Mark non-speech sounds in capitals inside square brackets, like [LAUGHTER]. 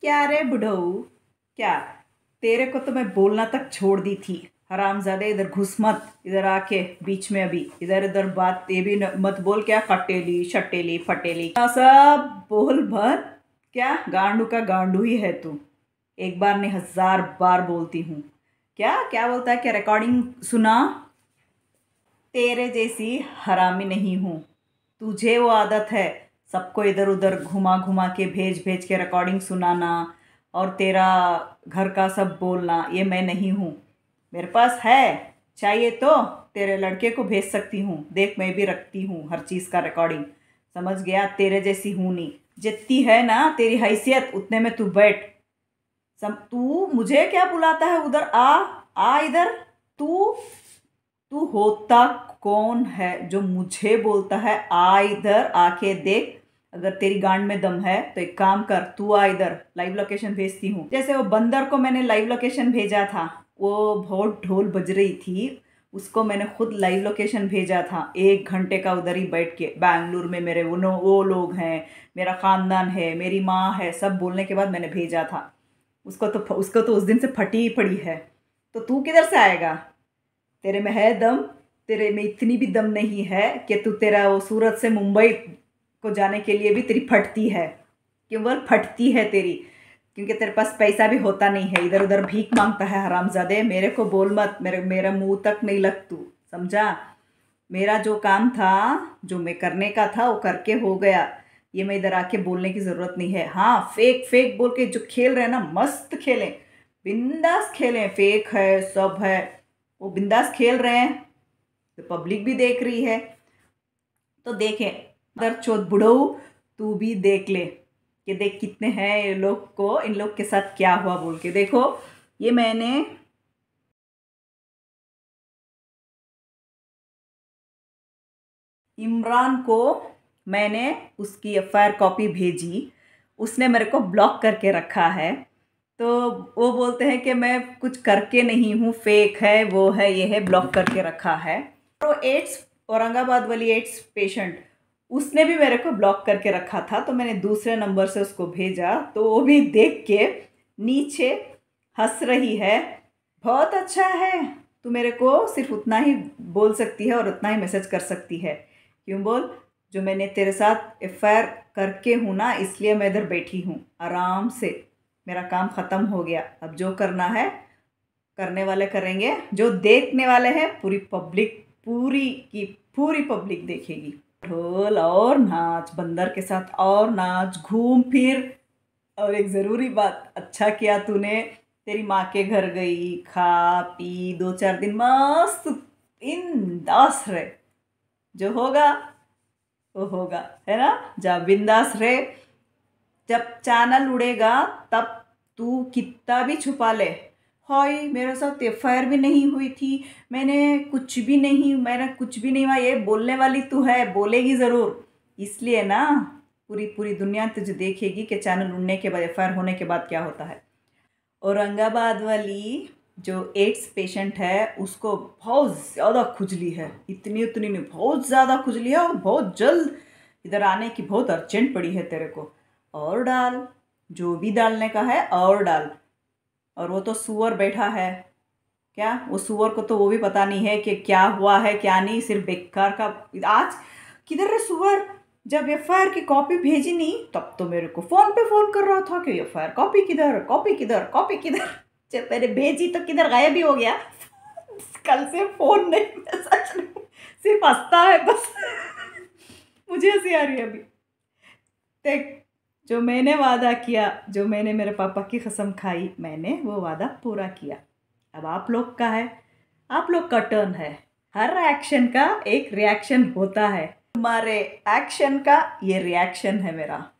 क्या रे बुढ़ऊ क्या तेरे को तो मैं बोलना तक छोड़ दी थी हराम ज्यादा इधर घुस मत इधर आके बीच में अभी इधर उधर बात ये भी न, मत बोल क्या कटेली शटेली फटेली सब बोल भर क्या गांडू का गांडू ही है तू एक बार नहीं हजार बार बोलती हूँ क्या क्या बोलता है क्या रिकॉर्डिंग सुना तेरे जैसी हरामी नहीं हूँ तुझे वो आदत है सबको इधर उधर घुमा घुमा के भेज भेज के रिकॉर्डिंग सुनाना और तेरा घर का सब बोलना ये मैं नहीं हूँ मेरे पास है चाहिए तो तेरे लड़के को भेज सकती हूँ देख मैं भी रखती हूँ हर चीज़ का रिकॉर्डिंग समझ गया तेरे जैसी हूँ नहीं जितनी है ना तेरी हैसियत उतने में तू बैठ सम तू मुझे क्या बुलाता है उधर आ आ इधर तू तू होता कौन है जो मुझे बोलता है आ इधर आके देख अगर तेरी गांड में दम है तो एक काम कर तू आ इधर लाइव लोकेशन भेजती हूँ जैसे वो बंदर को मैंने लाइव लोकेशन भेजा था वो बहुत ढोल बज रही थी उसको मैंने खुद लाइव लोकेशन भेजा था एक घंटे का उधर ही बैठ के बैंगलोर में मेरे वो वो लोग हैं मेरा ख़ानदान है मेरी माँ है सब बोलने के बाद मैंने भेजा था उसको तो उसको तो उस दिन से फटी ही पड़ी है तो तू किधर से आएगा तेरे में है दम तेरे में इतनी भी दम नहीं है कि तू तेरा वो सूरत से मुंबई को जाने के लिए भी तेरी फटती है क्यों बोल फटती है तेरी क्योंकि तेरे पास पैसा भी होता नहीं है इधर उधर भीख मांगता है हरामजादे मेरे को बोल मत मेरे मेरा मुंह तक नहीं लग तू समझा मेरा जो काम था जो मैं करने का था वो करके हो गया ये मैं इधर आके बोलने की ज़रूरत नहीं है हाँ फेक फेक बोल के जो खेल रहे हैं ना मस्त खेलें बिंदास खेलें फेक है सब है वो बिंदास खेल रहे हैं तो पब्लिक भी देख रही है तो देखें दर चौथ बुढ़ऊ तू भी देख ले कि देख कितने हैं ये लोग को इन लोग के साथ क्या हुआ बोल के देखो ये मैंने इमरान को मैंने उसकी एफ कॉपी भेजी उसने मेरे को ब्लॉक करके रखा है तो वो बोलते हैं कि मैं कुछ करके नहीं हूँ फेक है वो है ये है ब्लॉक करके रखा है तो एड्स औरंगाबाद वाली एड्स पेशेंट उसने भी मेरे को ब्लॉक करके रखा था तो मैंने दूसरे नंबर से उसको भेजा तो वो भी देख के नीचे हंस रही है बहुत अच्छा है तो मेरे को सिर्फ उतना ही बोल सकती है और उतना ही मैसेज कर सकती है क्यों बोल जो मैंने तेरे साथ एफ करके हूँ ना इसलिए मैं इधर बैठी हूँ आराम से मेरा काम ख़त्म हो गया अब जो करना है करने वाले करेंगे जो देखने वाले हैं पूरी पब्लिक पूरी की पूरी पब्लिक देखेगी ढोल और नाच बंदर के साथ और नाच घूम फिर और एक ज़रूरी बात अच्छा किया तूने तेरी माँ के घर गई खा पी दो चार दिन मस्त इन दास रहे जो होगा वो होगा है ना जा बिंदास रहे जब चैनल उड़ेगा तब तू कितना भी छुपा ले हाय मेरे साथ एफ भी नहीं हुई थी मैंने कुछ भी नहीं मेरा कुछ भी नहीं हुआ ये बोलने वाली तू है बोलेगी ज़रूर इसलिए ना पूरी पूरी दुनिया तुझे देखेगी कि चैनल उड़ने के बाद एफ होने के बाद क्या होता है औरंगाबाद वाली जो एड्स पेशेंट है उसको बहुत ज़्यादा खुजली है इतनी उतनी नहीं बहुत ज़्यादा खुजली है और बहुत जल्द इधर आने की बहुत अर्जेंट पड़ी है तेरे को और डाल जो भी डालने का है और डाल और वो तो सुअर बैठा है क्या वो सुअर को तो वो भी पता नहीं है कि क्या हुआ है क्या नहीं सिर्फ बेकार का आज किधर है सुअर जब एफ आई आर की कॉपी भेजी नहीं तब तो मेरे को फ़ोन पे फ़ोन कर रहा था कि एफ आई आर कॉपी किधर कॉपी किधर कॉपी किधर [LAUGHS] जब मैंने भेजी तो किधर गायब ही हो गया [LAUGHS] कल से फ़ोन नहीं सच नहीं सिर्फ हंसता है बस [LAUGHS] मुझे हंसी आ रही है अभी देख जो मैंने वादा किया जो मैंने मेरे पापा की कसम खाई मैंने वो वादा पूरा किया अब आप लोग का है आप लोग का टर्न है हर एक्शन का एक रिएक्शन होता है तुम्हारे एक्शन का ये रिएक्शन है मेरा